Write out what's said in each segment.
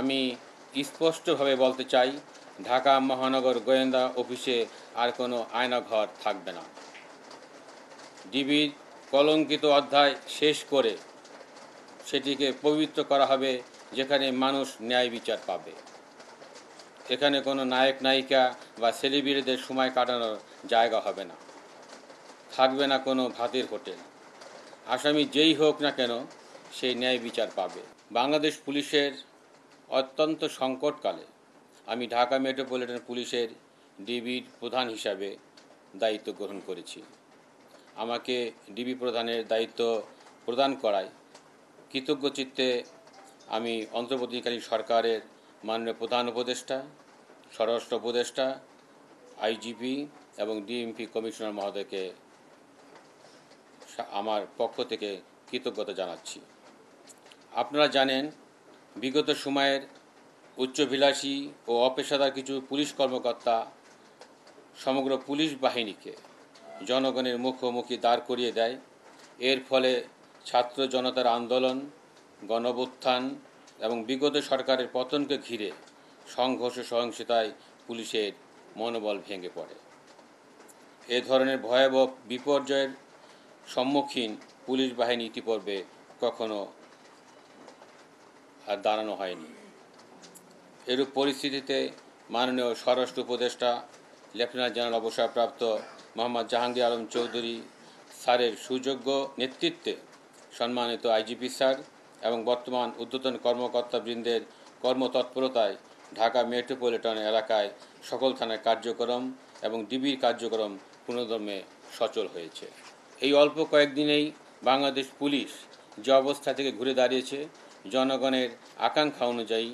আমি স্পষ্টভাবে বলতে চাই ঢাকা মহানগর গোয়েন্দা অফিসে আর কোনো আয়নাঘর থাকবে না ডিবির কলঙ্কিত অধ্যায় শেষ করে সেটিকে পবিত্র করা হবে যেখানে মানুষ ন্যায় বিচার পাবে এখানে কোনো নায়ক নায়িকা বা সেলিব্রিটিদের সময় কাটানোর জায়গা হবে না থাকবে না কোনো ভাতের হোটেল আসামি যেই হোক না কেন সেই ন্যায় বিচার পাবে বাংলাদেশ পুলিশের অত্যন্ত সংকটকালে আমি ঢাকা মেট্রোপলিটন পুলিশের ডিবির প্রধান হিসাবে দায়িত্ব গ্রহণ করেছি আমাকে ডিবি প্রধানের দায়িত্ব প্রদান করায় কৃতজ্ঞ চিত্তে আমি অন্তর্বর্তীকালীন সরকারের মাননীয় প্রধান উপদেষ্টা স্বরাষ্ট্র উপদেষ্টা আইজিপি এবং ডিএমপি কমিশনার মহোদয়কে আমার পক্ষ থেকে কৃতজ্ঞতা জানাচ্ছি আপনারা জানেন বিগত সময়ের উচ্চভিলাষী ও অপেশাদার কিছু পুলিশ কর্মকর্তা সমগ্র পুলিশ বাহিনীকে জনগণের মুখোমুখি দাঁড় করিয়ে দেয় এর ফলে ছাত্র জনতার আন্দোলন গণবত্থান এবং বিগত সরকারের পতনকে ঘিরে সংঘর্ষ সহিংসতায় পুলিশের মনোবল ভেঙে পড়ে এ ধরনের ভয়াবহ বিপর্যয়ের সম্মুখীন পুলিশ বাহিনী ইতিপূর্বে কখনো আর দাঁড়ানো হয়নি এরূপ পরিস্থিতিতে মাননীয় স্বরাষ্ট্র উপদেষ্টা লেফটেন্যান্ট জেনারেল অবসরপ্রাপ্ত মোহাম্মদ জাহাঙ্গীর আলম চৌধুরী স্যারের সুযোগ্য নেতৃত্বে সম্মানিত আইজিপি স্যার এবং বর্তমান উদ্যতন কর্মকর্তাবৃন্দের কর্মতৎপরতায় ঢাকা মেট্রোপলিটন এলাকায় সকল থানার কার্যক্রম এবং ডিবির কার্যক্রম পুনর্দমে সচল হয়েছে এই অল্প কয়েকদিনেই বাংলাদেশ পুলিশ যে অবস্থা থেকে ঘুরে দাঁড়িয়েছে জনগণের আকাঙ্ক্ষা অনুযায়ী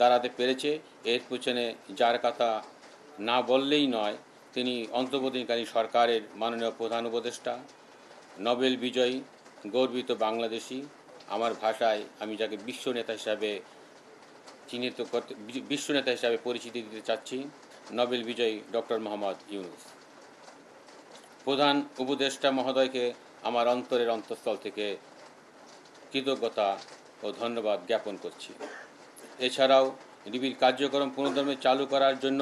দাঁড়াতে পেরেছে এর পেছনে যার কথা না বললেই নয় তিনি অন্তর্বর্তীকালীন সরকারের মাননীয় প্রধান উপদেষ্টা নোবেল বিজয়ী গর্বিত বাংলাদেশি আমার ভাষায় আমি যাকে বিশ্ব নেতা হিসাবে চিহ্নিত করতে বিশ্ব নেতা হিসাবে পরিচিতি দিতে চাচ্ছি নোবেল বিজয়ী ডক্টর মোহাম্মদ ইউনুস প্রধান উপদেষ্টা মহোদয়কে আমার অন্তরের অন্তঃস্থল থেকে কৃতজ্ঞতা ও ধন্যবাদ জ্ঞাপন করছি এছাড়াও নিবিড় কার্যক্রম পুনর্দমে চালু করার জন্য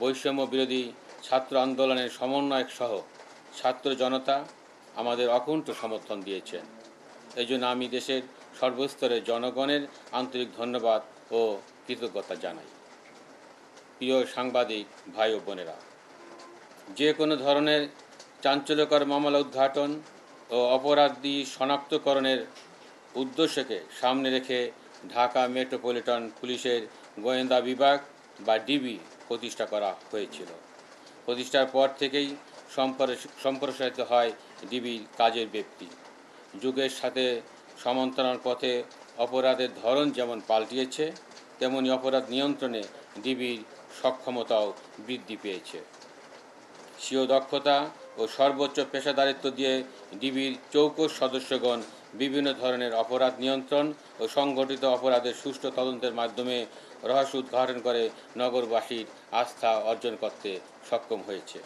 বৈষম্য বিরোধী ছাত্র আন্দোলনের সমন্বয়ক সহ ছাত্র জনতা আমাদের অকুণ্ঠ সমর্থন দিয়েছেন এই জন্য আমি দেশের সর্বস্তরের জনগণের আন্তরিক ধন্যবাদ ও কৃতজ্ঞতা জানাই প্রিয় সাংবাদিক ভাই ও বোনেরা যে কোনো ধরনের চাঞ্চল্যকর মামলা উদ্ঘাটন ও অপরাধী শনাক্তকরণের উদ্দেশ্যকে সামনে রেখে ঢাকা মেট্রোপলিটন পুলিশের গোয়েন্দা বিভাগ বা ডিবি প্রতিষ্ঠা করা হয়েছিল প্রতিষ্ঠার পর থেকেই সম্প্রসারিত হয় ডিবির কাজের ব্যক্তি যুগের সাথে সমান্তরাল পথে অপরাধের ধরন যেমন পাল্টিয়েছে তেমনি অপরাধ নিয়ন্ত্রণে ডিবির সক্ষমতাও বৃদ্ধি পেয়েছে স্বীয় দক্ষতা ও সর্বোচ্চ পেশাদারিত্ব দিয়ে ডিবির চৌকস সদস্যগণ বিভিন্ন ধরনের অপরাধ নিয়ন্ত্রণ ও সংগঠিত অপরাধের সুষ্ঠু তদন্তের মাধ্যমে রহস্য উদ্ঘাটন করে নগরবাসীর আস্থা অর্জন করতে সক্ষম হয়েছে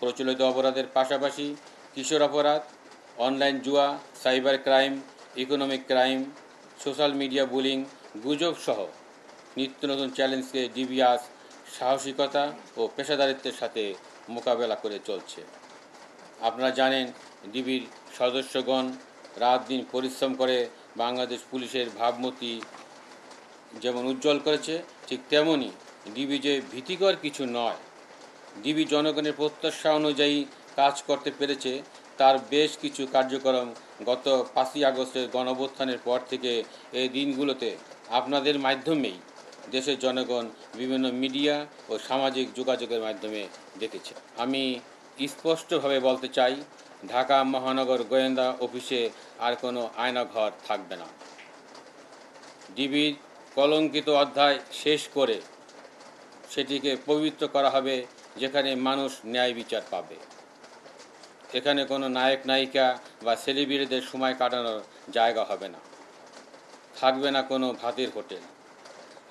প্রচলিত অপরাধের পাশাপাশি কিশোর অপরাধ অনলাইন জুয়া cyber crime economic crime social media bullying গুজব সহ নিত্য নতুন চ্যালেঞ্জকে ডিবিআস সাহসিকতা ও পেশাদারিত্বের সাথে মোকাবেলা করে চলছে আপনারা জানেন ডিবির সদস্যগণ রাত দিন পরিশ্রম করে বাংলাদেশ পুলিশের ভাবমতি যেমন উজ্জ্বল করেছে ঠিক তেমনই ডিবি যে ভীতিকর কিছু নয় ডিবি জনগণের প্রত্যাশা অনুযায়ী কাজ করতে পেরেছে তার বেশ কিছু কার্যক্রম গত পাঁচই আগস্টের গণঅভ্যুত্থানের পর থেকে এই দিনগুলোতে আপনাদের মাধ্যমেই দেশের জনগণ বিভিন্ন মিডিয়া ও সামাজিক যোগাযোগের মাধ্যমে দেখেছে আমি স্পষ্টভাবে বলতে চাই ঢাকা মহানগর গোয়েন্দা অফিসে আর কোনো আয়নাঘর থাকবে না ডিবির কলঙ্কিত অধ্যায় শেষ করে সেটিকে পবিত্র করা হবে যেখানে মানুষ ন্যায় বিচার পাবে এখানে কোনো নায়ক নায়িকা বা সেলিব্রিটিদের সময় কাটানোর জায়গা হবে না থাকবে না কোনো ভাতের হোটেল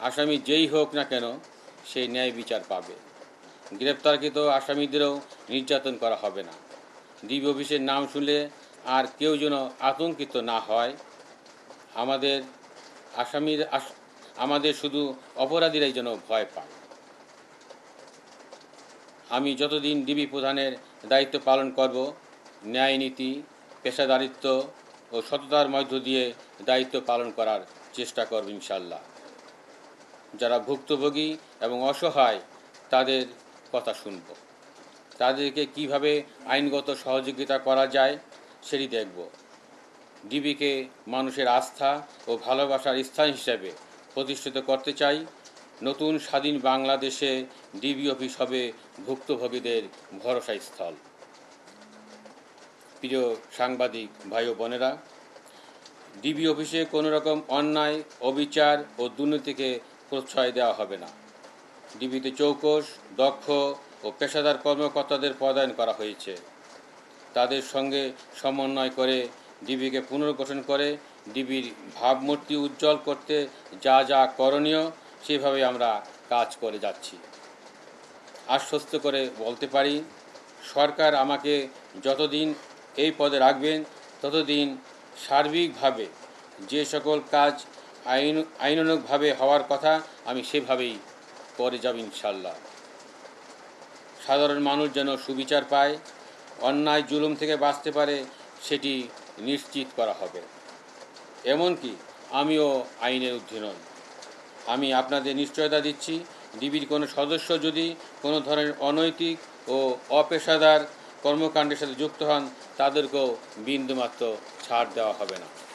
আসামি যেই হোক না কেন সেই ন্যায় বিচার পাবে গ্রেপ্তারকৃত আসামিদেরও নির্যাতন করা হবে না ডিবি অফিসের নাম শুনলে আর কেউ যেন আতঙ্কিত না হয় আমাদের আসামির আমাদের শুধু অপরাধীরাই যেন ভয় পায় আমি যতদিন ডিবি প্রধানের দায়িত্ব পালন করব ন্যায় নীতি পেশাদারিত্ব ও সততার মধ্য দিয়ে দায়িত্ব পালন করার চেষ্টা করব ইনশাল্লাহ যারা ভুক্তভোগী এবং অসহায় তাদের কথা শুনবো তাদেরকে কিভাবে আইনগত সহযোগিতা করা যায় সেটি দেখব ডিবিকে মানুষের আস্থা ও ভালোবাসার স্থান হিসেবে প্রতিষ্ঠিত করতে চাই নতুন স্বাধীন বাংলাদেশে ডিবি অফিস হবে ভুক্তভোগীদের ভরসাস্থল প্রিয় সাংবাদিক ভাই ও বোনেরা ডিবি অফিসে কোনো রকম অন্যায় অবিচার ও দুর্নীতিকে প্রশ্রয় দেওয়া হবে না ডিবিতে চৌকস দক্ষ ও পেশাদার কর্মকর্তাদের পদায়ন করা হয়েছে তাদের সঙ্গে সমন্বয় করে ডিবিকে পুনর্গঠন করে ডিবির ভাবমূর্তি উজ্জ্বল করতে যা যা করণীয় সেভাবে আমরা কাজ করে যাচ্ছি আশ্বস্ত করে বলতে পারি সরকার আমাকে যতদিন এই পদে রাখবেন ততদিন সার্বিকভাবে যে সকল কাজ আইন আইনানুগভাবে হওয়ার কথা আমি সেভাবেই করে যাব ইনশাল্লাহ সাধারণ মানুষ যেন সুবিচার পায় অন্যায় জুলুম থেকে বাঁচতে পারে সেটি নিশ্চিত করা হবে এমনকি আমিও আইনের ঊর্ধ্বে নই আমি আপনাদের নিশ্চয়তা দিচ্ছি ডিবির কোনো সদস্য যদি কোনো ধরনের অনৈতিক ও অপেশাদার কর্মকাণ্ডের সাথে যুক্ত হন তাদেরকেও বিন্দুমাত্র ছাড় দেওয়া হবে না